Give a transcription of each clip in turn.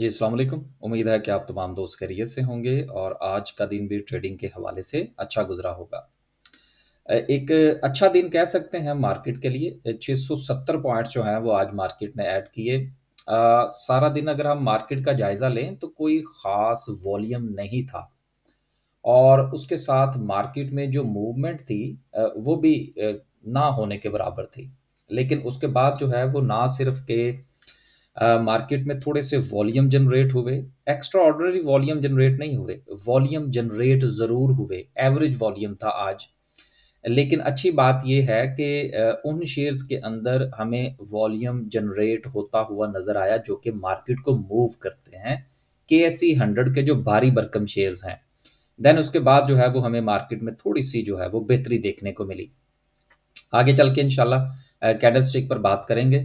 जी अलैक्म उम्मीद है कि आप तमाम दोस्त खैरियत से होंगे और आज का दिन भी ट्रेडिंग के हवाले से अच्छा गुजरा होगा एक अच्छा दिन कह सकते हैं मार्केट के लिए 670 पॉइंट्स जो हैं वो आज मार्केट ने ऐड किए सारा दिन अगर हम मार्केट का जायज़ा लें तो कोई ख़ास वॉल्यूम नहीं था और उसके साथ मार्केट में जो मूवमेंट थी वो भी ना होने के बराबर थी लेकिन उसके बाद जो है वो ना सिर्फ के मार्केट में थोड़े से वॉल्यूम जनरेट हुए एक्स्ट्रा ऑर्डनरी वॉल्यूम जनरेट नहीं हुए वॉल्यूम जनरेट ज़रूर हुए एवरेज वॉल्यूम था आज लेकिन अच्छी बात यह है कि उन शेयर्स के अंदर हमें वॉल्यूम जनरेट होता हुआ नज़र आया जो कि मार्केट को मूव करते हैं के एस सी हंड्रेड के जो भारी बरकम शेयर्स हैं देन उसके बाद जो है वो हमें मार्केट में थोड़ी सी जो है वो बेहतरी देखने को मिली आगे चल के इनशाला कैंडल स्टिक पर बात करेंगे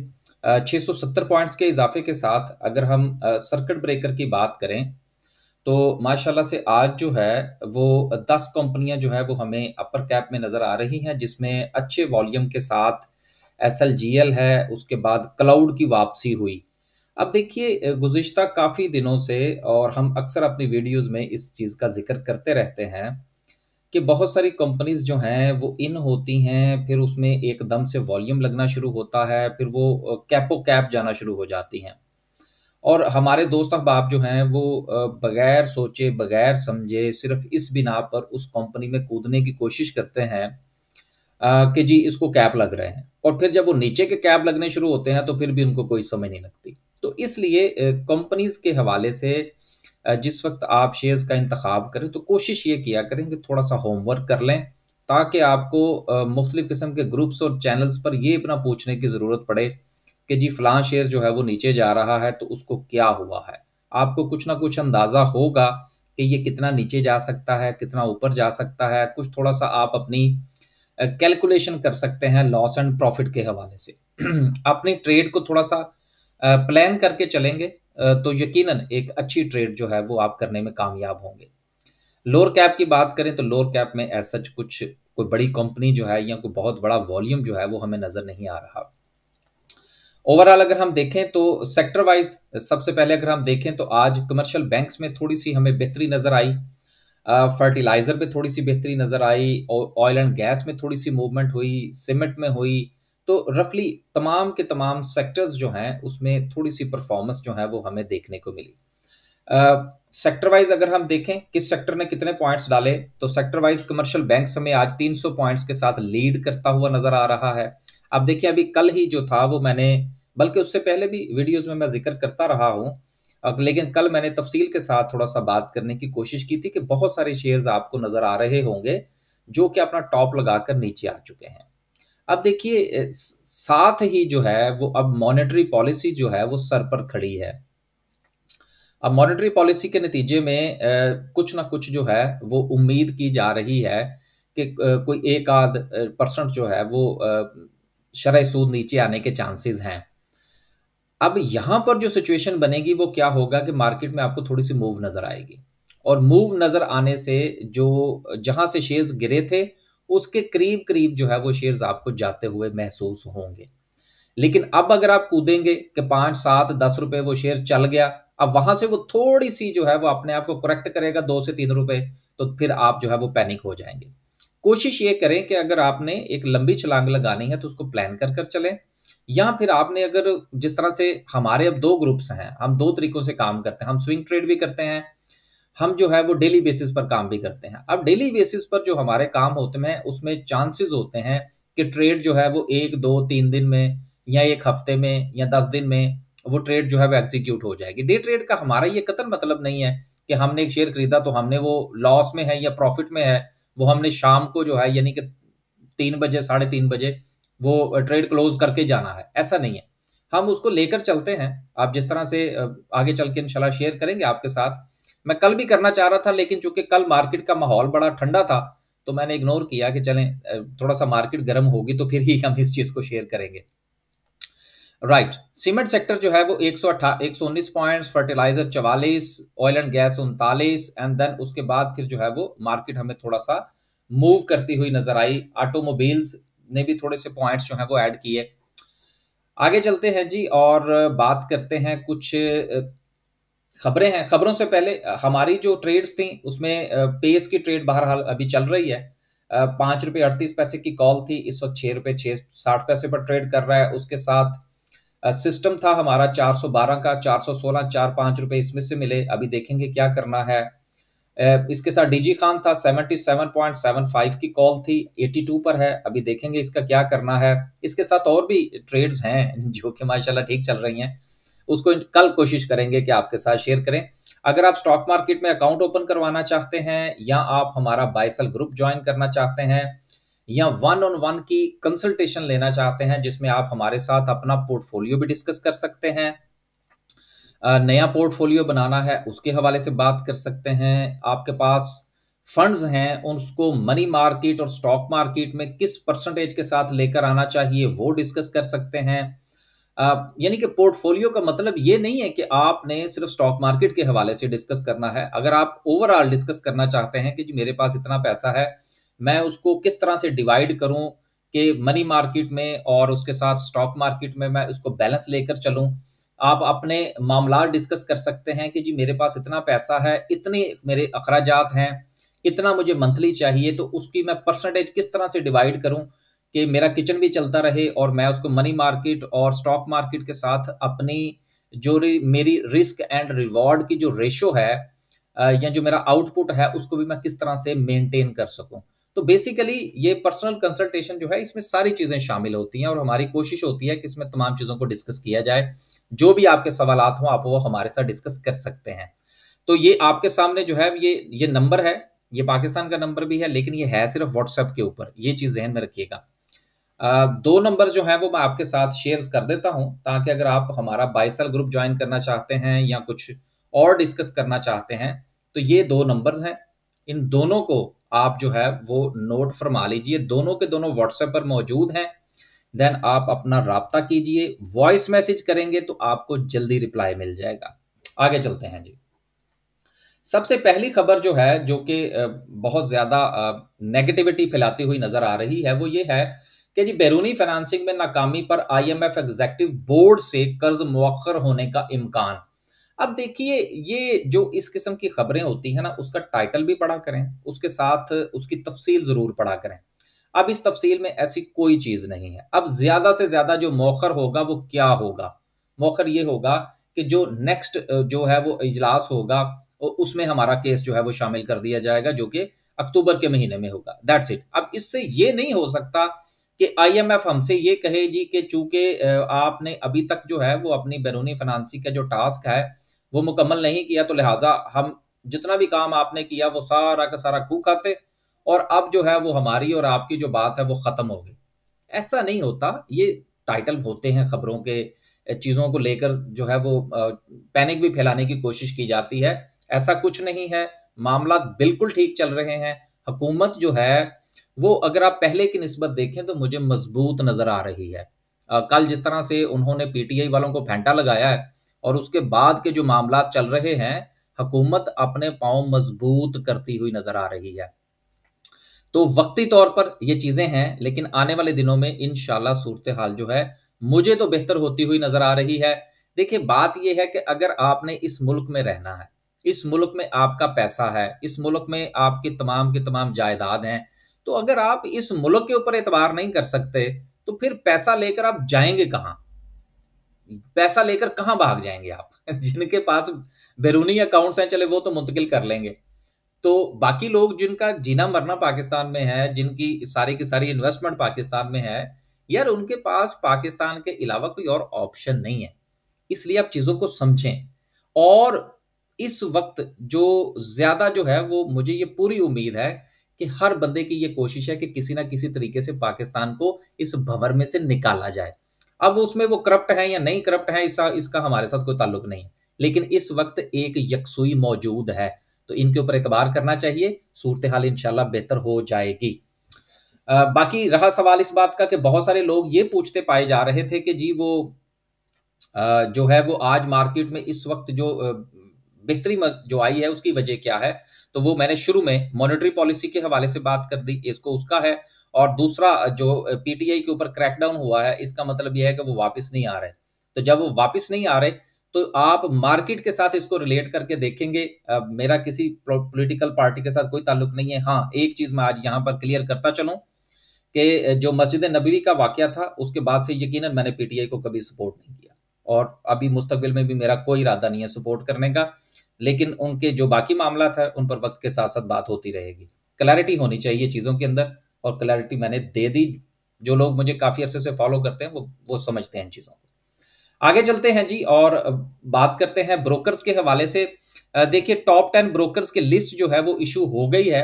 670 पॉइंट्स के इजाफे के साथ अगर हम सर्किट ब्रेकर की बात करें तो माशाल्लाह से आज जो है वो दस कंपनियां जो है वो हमें अपर कैप में नज़र आ रही हैं जिसमें अच्छे वॉल्यूम के साथ एस है उसके बाद क्लाउड की वापसी हुई अब देखिए गुज्तर काफ़ी दिनों से और हम अक्सर अपनी वीडियोस में इस चीज़ का जिक्र करते रहते हैं कि बहुत सारी कंपनीज जो हैं वो इन होती हैं फिर उसमें एकदम से वॉल्यूम लगना शुरू होता है फिर वो कैपो कैप जाना शुरू हो जाती हैं और हमारे दोस्त अहबाब जो हैं वो बगैर सोचे बगैर समझे सिर्फ इस बिना पर उस कंपनी में कूदने की कोशिश करते हैं कि जी इसको कैप लग रहे हैं और फिर जब वो नीचे के कैप लगने शुरू होते हैं तो फिर भी उनको कोई समझ नहीं लगती तो इसलिए कंपनीज के हवाले से जिस वक्त आप शेयर्स का इंतखब करें तो कोशिश ये किया करें कि थोड़ा सा होमवर्क कर लें ताकि आपको मुख्तलिफ़ किस्म के ग्रुप्स और चैनल्स पर यह अपना पूछने की ज़रूरत पड़े कि जी फ़लाँ शेयर जो है वो नीचे जा रहा है तो उसको क्या हुआ है आपको कुछ ना कुछ अंदाज़ा होगा कि ये कितना नीचे जा सकता है कितना ऊपर जा सकता है कुछ थोड़ा सा आप अपनी कैलकुलेशन कर सकते हैं लॉस एंड प्रॉफिट के हवाले से अपनी ट्रेड को थोड़ा सा प्लान करके चलेंगे तो यकीनन एक अच्छी ट्रेड जो है वो आप करने में कामयाब होंगे लोअर कैप की बात करें तो लोअर कैप में ऐसा कुछ कोई बड़ी कंपनी जो है या कोई बहुत बड़ा वॉल्यूम जो है वो हमें नजर नहीं आ रहा ओवरऑल अगर हम देखें तो सेक्टर वाइज सबसे पहले अगर हम देखें तो आज कमर्शियल बैंक्स में थोड़ी सी हमें बेहतरी नजर आई फर्टिलाइजर में थोड़ी सी बेहतरी नजर आई ऑयल एंड गैस में थोड़ी सी मूवमेंट हुई सीमेंट में हुई तो रफली तमाम के तमाम सेक्टर्स जो हैं उसमें थोड़ी सी परफॉर्मेंस जो है वो हमें देखने को मिली सेक्टर uh, वाइज अगर हम देखें किस सेक्टर ने कितने पॉइंट्स डाले तो सेक्टर वाइज कमर्शियल बैंक हमें आज 300 पॉइंट्स के साथ लीड करता हुआ नजर आ रहा है अब देखिए अभी कल ही जो था वो मैंने बल्कि उससे पहले भी वीडियोस में मैं जिक्र करता रहा हूँ लेकिन कल मैंने तफसील के साथ थोड़ा सा बात करने की कोशिश की थी कि बहुत सारे शेयर्स आपको नजर आ रहे होंगे जो कि अपना टॉप लगाकर नीचे आ चुके हैं अब देखिए साथ ही जो है वो अब मॉनेटरी पॉलिसी जो है वो सर पर खड़ी है अब मॉनेटरी पॉलिसी के नतीजे में कुछ ना कुछ जो है वो उम्मीद की जा रही है कि कोई एक आध परसेंट जो है वो शरह सूद नीचे आने के चांसेस हैं अब यहां पर जो सिचुएशन बनेगी वो क्या होगा कि मार्केट में आपको थोड़ी सी मूव नज़र आएगी और मूव नज़र आने से जो जहां से शेयर्स गिरे थे उसके करीब करीब जो है वो शेयर्स आपको जाते हुए महसूस होंगे लेकिन अब अगर आप कूदेंगे कि पांच सात दस रुपए वो शेयर चल गया अब वहां से वो थोड़ी सी जो है वो अपने आप को करेक्ट करेगा दो से तीन रुपए तो फिर आप जो है वो पैनिक हो जाएंगे कोशिश ये करें कि अगर आपने एक लंबी छलांग लगानी है तो उसको प्लान कर कर चलें या फिर आपने अगर जिस तरह से हमारे अब दो ग्रुप्स हैं हम दो तरीकों से काम करते हैं हम स्विंग ट्रेड भी करते हैं हम जो है वो डेली बेसिस पर काम भी करते हैं अब डेली बेसिस पर जो हमारे काम होते हैं उसमें चांसेस होते हैं कि ट्रेड जो है वो एक दो तीन दिन में या एक हफ्ते में या दस दिन में वो ट्रेड जो है वो एग्जीक्यूट हो जाएगी डे ट्रेड का हमारा ये कतन मतलब नहीं है कि हमने एक शेयर खरीदा तो हमने वो लॉस में है या प्रॉफिट में है वो हमने शाम को जो है यानी कि तीन बजे साढ़े तीन बजे वो ट्रेड क्लोज करके जाना है ऐसा नहीं है हम उसको लेकर चलते हैं आप जिस तरह से आगे चल के इनशाला शेयर करेंगे आपके साथ मैं कल भी करना चाह रहा था लेकिन चूंकि कल मार्केट का माहौल बड़ा ठंडा था तो मैंने इग्नोर किया कि चलें थोड़ा सा मार्केट गर्म होगी तो फिर ही हम इस चीज को शेयर करेंगे राइट right. सीमेंट सेक्टर जो है वो एक सौ उन्नीस पॉइंट्स फर्टिलाइजर चवालीस ऑयल एंड गैस उनतालीस एंड देन उसके बाद फिर जो है वो मार्केट हमें थोड़ा सा मूव करती हुई नजर आई ऑटोमोबाइल्स ने भी थोड़े से पॉइंट्स जो हैं वो ऐड किए आगे चलते हैं जी और बात करते हैं कुछ खबरें हैं खबरों से पहले हमारी जो ट्रेड्स थी उसमें पेस की ट्रेड बहरहाल अभी चल रही है पांच रुपये अड़तीस पैसे की कॉल थी इस वक्त छह रुपये छह साठ पैसे पर ट्रेड कर रहा है उसके साथ सिस्टम था हमारा 412 का 416 चार पांच रुपए इसमें से मिले अभी देखेंगे क्या करना है इसके साथ डीजी खान था 77.75 की कॉल थी 82 पर है अभी देखेंगे इसका क्या करना है इसके साथ और भी ट्रेड्स हैं जो कि माशाल्लाह ठीक चल रही हैं उसको कल कोशिश करेंगे कि आपके साथ शेयर करें अगर आप स्टॉक मार्केट में अकाउंट ओपन करवाना चाहते हैं या आप हमारा बाइसल ग्रुप ज्वाइन करना चाहते हैं या वन ऑन वन की कंसल्टेशन लेना चाहते हैं जिसमें आप हमारे साथ अपना पोर्टफोलियो भी डिस्कस कर सकते हैं नया पोर्टफोलियो बनाना है उसके हवाले से बात कर सकते हैं आपके पास फंड्स हैं उसको मनी मार्केट और स्टॉक मार्केट में किस परसेंटेज के साथ लेकर आना चाहिए वो डिस्कस कर सकते हैं यानी कि पोर्टफोलियो का मतलब ये नहीं है कि आपने सिर्फ स्टॉक मार्केट के हवाले से डिस्कस करना है अगर आप ओवरऑल डिस्कस करना चाहते हैं कि जी मेरे पास इतना पैसा है मैं उसको किस तरह से डिवाइड करूं कि मनी मार्केट में और उसके साथ स्टॉक मार्केट में मैं उसको बैलेंस लेकर चलूं आप अपने मामला डिस्कस कर सकते हैं कि जी मेरे पास इतना पैसा है इतने मेरे अखराजात हैं इतना मुझे मंथली चाहिए तो उसकी मैं परसेंटेज किस तरह से डिवाइड करूं कि मेरा किचन भी चलता रहे और मैं उसको मनी मार्केट और स्टॉक मार्केट के साथ अपनी जो मेरी रिस्क एंड रिवॉर्ड की जो रेशो है या जो मेरा आउटपुट है उसको भी मैं किस तरह से मेंटेन कर सकूं तो बेसिकली ये पर्सनल कंसल्टेशन जो है इसमें सारी चीज़ें शामिल होती हैं और हमारी कोशिश होती है कि इसमें तमाम चीज़ों को डिस्कस किया जाए जो भी आपके सवाल हों आप वो हमारे साथ डिस्कस कर सकते हैं तो ये आपके सामने जो है ये ये नंबर है ये पाकिस्तान का नंबर भी है लेकिन ये है सिर्फ व्हाट्सएप के ऊपर ये चीज़ जहन में रखिएगा दो नंबर जो है वो मैं आपके साथ शेयर कर देता हूं ताकि अगर आप हमारा बाइसल ग्रुप ज्वाइन करना चाहते हैं या कुछ और डिस्कस करना चाहते हैं तो ये दो नंबर्स हैं इन दोनों को आप जो है वो नोट फरमा लीजिए दोनों के दोनों व्हाट्सएप पर मौजूद हैं देन आप अपना रबता कीजिए वॉइस मैसेज करेंगे तो आपको जल्दी रिप्लाई मिल जाएगा आगे चलते हैं जी सबसे पहली खबर जो है जो कि बहुत ज़्यादा नेगेटिविटी फैलाती हुई नज़र आ रही है वो ये है कि जी बैरूनी फाइनेंसिंग में नाकामी पर आईएमएफ एग्जेक्टिव बोर्ड से कर्ज मौखर होने का इम्कान अब देखिए ये जो इस किस्म की खबरें होती हैं ना उसका टाइटल भी पढ़ा करें उसके साथ उसकी तफसील ज़रूर पढ़ा करें अब इस तफसील में ऐसी कोई चीज़ नहीं है अब ज़्यादा से ज़्यादा जो मौखर होगा वो क्या होगा मौखर ये होगा कि जो नेक्स्ट जो है वो इजलास होगा उसमें हमारा केस जो है वो शामिल कर दिया जाएगा जो कि अक्टूबर के महीने में होगा दैट्स इट अब इससे ये नहीं हो सकता कि आईएमएफ हमसे ये कहे जी कि चूंकि आपने अभी तक जो है वो अपनी बैरूनी फनानसी का जो टास्क है वो मुकम्मल नहीं किया तो लिहाजा हम जितना भी काम आपने किया वो सारा का सारा खू खाते और अब जो है वो हमारी और आपकी जो बात है वो ख़त्म हो गई ऐसा नहीं होता ये टाइटल होते हैं खबरों के चीज़ों को लेकर जो है वो पैनिक भी फैलाने की कोशिश की जाती है ऐसा कुछ नहीं है मामला बिल्कुल ठीक चल रहे हैं हुकूमत जो है वो अगर आप पहले की नस्बत देखें तो मुझे मजबूत नजर आ रही है आ, कल जिस तरह से उन्होंने पीटीआई वालों को फेंटा लगाया है और उसके बाद के जो मामला चल रहे हैं हकूमत अपने पाँव मजबूत करती हुई नजर आ रही है तो वक्ती तौर पर ये चीजें हैं लेकिन आने वाले दिनों में इन सूरत हाल जो है मुझे तो बेहतर होती हुई नजर आ रही है देखिए बात यह है कि अगर आपने इस मुल्क में रहना है इस मुल्क में आपका पैसा है इस मुल्क में आपकी तमाम की तमाम जायदाद हैं तो अगर आप इस मुल्क के ऊपर एतबार नहीं कर सकते तो फिर पैसा लेकर आप जाएंगे कहा पैसा लेकर कहां भाग जाएंगे आप जिनके पास बैरूनी अकाउंट्स हैं चले वो तो मुंतकिल कर लेंगे तो बाकी लोग जिनका जीना मरना पाकिस्तान में है जिनकी सारी की सारी इन्वेस्टमेंट पाकिस्तान में है यार उनके पास पाकिस्तान के अलावा कोई और ऑप्शन नहीं है इसलिए आप चीज़ों को समझें और इस वक्त जो ज़्यादा जो है वो मुझे ये पूरी उम्मीद है कि हर बंदे की ये कोशिश है कि किसी ना किसी तरीके से पाकिस्तान को इस भंवर में से निकाला जाए अब उसमें वो करप्ट है या नहीं करप्ट है इसका इसका हमारे साथ कोई ताल्लुक नहीं लेकिन इस वक्त एक यकसुई मौजूद है तो इनके ऊपर एतबार करना चाहिए सूरत हाल इनशाला बेहतर हो जाएगी आ, बाकी रहा सवाल इस बात का कि बहुत सारे लोग ये पूछते पाए जा रहे थे कि जी वो आ, जो है वो आज मार्केट में इस वक्त जो बेहतरी जो आई है उसकी वजह क्या है तो वो मैंने शुरू में मॉनेटरी पॉलिसी के हवाले से बात कर दी इसको उसका है और दूसरा जो पीटीआई के ऊपर क्रैकडाउन हुआ है इसका मतलब यह है कि वो वापस नहीं आ रहे तो जब वो वापस नहीं आ रहे तो आप मार्केट के साथ इसको रिलेट करके देखेंगे अब मेरा किसी पॉलिटिकल पार्टी के साथ कोई ताल्लुक नहीं है हाँ एक चीज मैं आज यहाँ पर क्लियर करता चलूँ कि जो मस्जिद नबी का वाक्य था उसके बाद से यकीनन मैंने पीटीआई को कभी सपोर्ट नहीं किया और अभी मुस्तबिल में भी मेरा कोई इरादा नहीं है सपोर्ट करने का लेकिन उनके जो बाकी मामला था उन पर वक्त के साथ साथ बात होती रहेगी क्लैरिटी होनी चाहिए चीज़ों के अंदर और क्लैरिटी मैंने दे दी जो लोग मुझे काफ़ी अरसे से फॉलो करते हैं वो वो समझते हैं इन चीज़ों को आगे चलते हैं जी और बात करते हैं ब्रोकर्स के हवाले से देखिए टॉप टेन ब्रोकर्स की लिस्ट जो है वो इशू हो गई है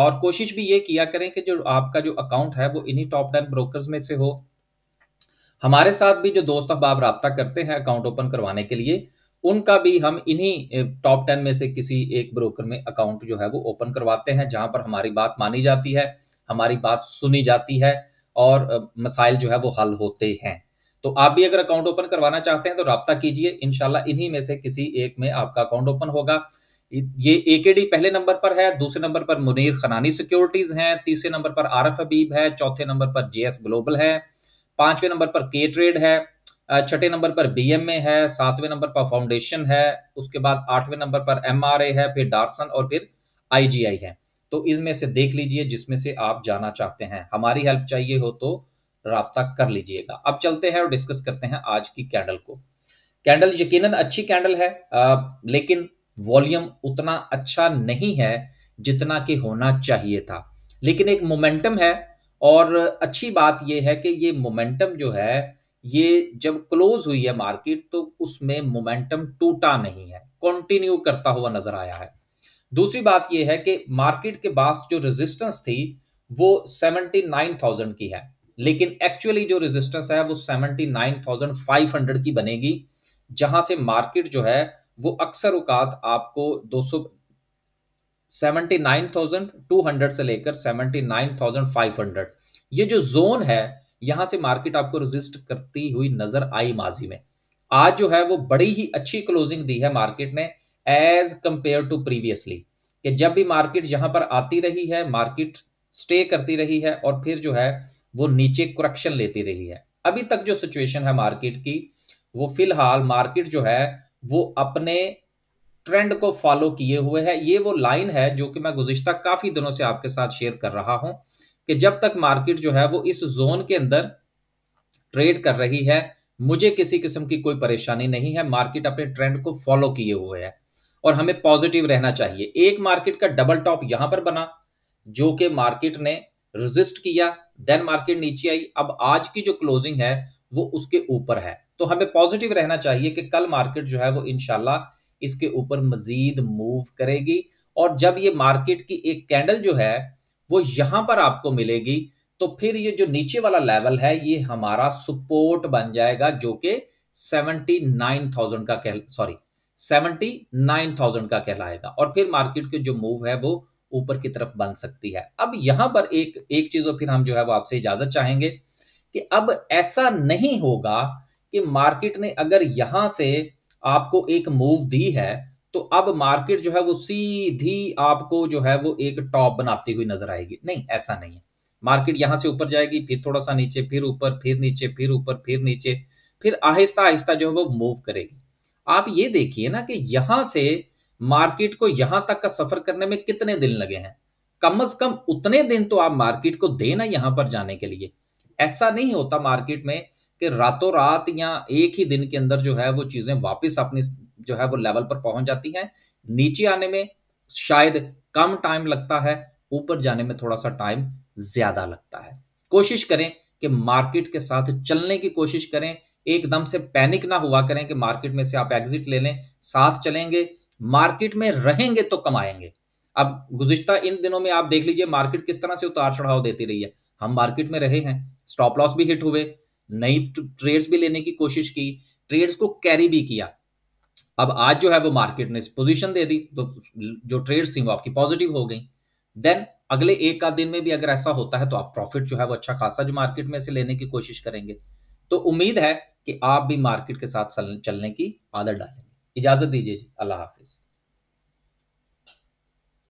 और कोशिश भी ये किया करें कि जो आपका जो अकाउंट है वो इन्हीं टॉप टेन ब्रोकर्स में से हो हमारे साथ भी जो दोस्त अहबाब रहा करते हैं अकाउंट ओपन करवाने के लिए उनका भी हम इन्हीं टॉप टेन में से किसी एक ब्रोकर में अकाउंट जो है वो ओपन करवाते हैं जहां पर हमारी बात मानी जाती है हमारी बात सुनी जाती है और मसाइल जो है वो हल होते हैं तो आप भी अगर अकाउंट ओपन करवाना चाहते हैं तो रब्ता कीजिए इनशाला इन्हीं में से किसी एक में आपका अकाउंट ओपन होगा ये एकेडी पहले नंबर पर है दूसरे नंबर पर मुनीर खनानी सिक्योरिटीज हैं तीसरे नंबर पर आरफ हबीब है चौथे नंबर पर जेएस ग्लोबल है पांचवें नंबर पर के ट्रेड है छठे नंबर पर बीएमए है सातवें नंबर पर फाउंडेशन है उसके बाद आठवें नंबर पर एमआरए है फिर डार्सन और फिर आईजीआई है तो इसमें से देख लीजिए जिसमें से आप जाना चाहते हैं हमारी हेल्प चाहिए हो तो रहा कर लीजिएगा अब चलते हैं और डिस्कस करते हैं आज की कैंडल को कैंडल यकीन अच्छी कैंडल है आ, लेकिन वॉल्यूम उतना अच्छा नहीं है जितना कि होना चाहिए था लेकिन एक मोमेंटम है और अच्छी बात यह है कि ये मोमेंटम जो है ये जब क्लोज हुई है मार्केट तो उसमें मोमेंटम टूटा नहीं है कंटिन्यू करता हुआ नजर आया है दूसरी बात यह है कि मार्केट के पास जो रेजिस्टेंस थी वो 79,000 की है लेकिन एक्चुअली जो रेजिस्टेंस है वो 79,500 की बनेगी जहां से मार्केट जो है वो अक्सर उकात आपको टू हंड्रेड से लेकर 79,500 ये जो जोन है यहां से मार्केट आपको रजिस्ट करती हुई नजर आई माजी में आज जो है वो बड़ी ही अच्छी क्लोजिंग दी है मार्केट ने एज कंपेयर टू प्रीवियसली कि जब भी मार्केट यहां पर आती रही है मार्केट स्टे करती रही है और फिर जो है वो नीचे करेक्शन लेती रही है अभी तक जो सिचुएशन है मार्केट की वो फिलहाल मार्केट जो है वो अपने ट्रेंड को फॉलो किए हुए है ये वो लाइन है जो कि मैं गुजश्ता काफी दिनों से आपके साथ शेयर कर रहा हूं कि जब तक मार्केट जो है वो इस जोन के अंदर ट्रेड कर रही है मुझे किसी किस्म की कोई परेशानी नहीं है मार्केट अपने ट्रेंड को फॉलो किए हुए है और हमें पॉजिटिव रहना चाहिए एक मार्केट का डबल टॉप यहां पर बना जो कि मार्केट ने रेजिस्ट किया देन मार्केट नीचे आई अब आज की जो क्लोजिंग है वो उसके ऊपर है तो हमें पॉजिटिव रहना चाहिए कि कल मार्केट जो है वो इनशाला इसके ऊपर मजीद मूव करेगी और जब ये मार्केट की एक कैंडल जो है वो यहां पर आपको मिलेगी तो फिर ये जो नीचे वाला लेवल है ये हमारा सपोर्ट बन जाएगा जो कि सेवनटी नाइन थाउजेंड का कह सॉरी थाउजेंड का कहलाएगा और फिर मार्केट के जो मूव है वो ऊपर की तरफ बन सकती है अब यहां पर एक एक चीज और फिर हम जो है वो आपसे इजाजत चाहेंगे कि अब ऐसा नहीं होगा कि मार्केट ने अगर यहां से आपको एक मूव दी है तो अब मार्केट जो है वो सीधी आपको जो है वो एक टॉप बनाती हुई नजर आएगी नहीं ऐसा नहीं है मार्केट यहां से ऊपर जाएगी फिर थोड़ा सा नीचे फिर ऊपर फिर नीचे फिर ऊपर फिर नीचे फिर आहिस्ता आहिस्ता जो है वो मूव करेगी आप ये देखिए ना कि यहां से मार्केट को यहां तक का सफर करने में कितने दिन लगे हैं कम अज कम उतने दिन तो आप मार्केट को देना यहां पर जाने के लिए ऐसा नहीं होता मार्केट में कि रातों रात या एक ही दिन के अंदर जो है वो चीजें वापस अपनी जो है वो लेवल पर पहुंच जाती हैं नीचे आने में शायद कम टाइम लगता है ऊपर जाने में थोड़ा सा टाइम ज्यादा लगता है कोशिश करें कि मार्केट के साथ चलने की कोशिश करें एकदम से पैनिक ना हुआ करें कि मार्केट में से आप एग्जिट ले लें साथ चलेंगे मार्केट में रहेंगे तो कमाएंगे अब गुजश्ता इन दिनों में आप देख लीजिए मार्केट किस तरह से उतार चढ़ाव देती रही है हम मार्केट में रहे हैं स्टॉप लॉस भी हिट हुए नई ट्रेड्स भी लेने की कोशिश की ट्रेड्स को कैरी भी किया अब आज जो है वो मार्केट ने पोजीशन दे दी तो जो ट्रेड्स थी वो आपकी पॉजिटिव हो गई देन अगले एक आध दिन में भी अगर ऐसा होता है तो आप प्रॉफिट जो है वो अच्छा खासा जो मार्केट में से लेने की कोशिश करेंगे तो उम्मीद है कि आप भी मार्केट के साथ चलने की आदत डालेंगे इजाजत दीजिए जी अल्लाह हाफिज़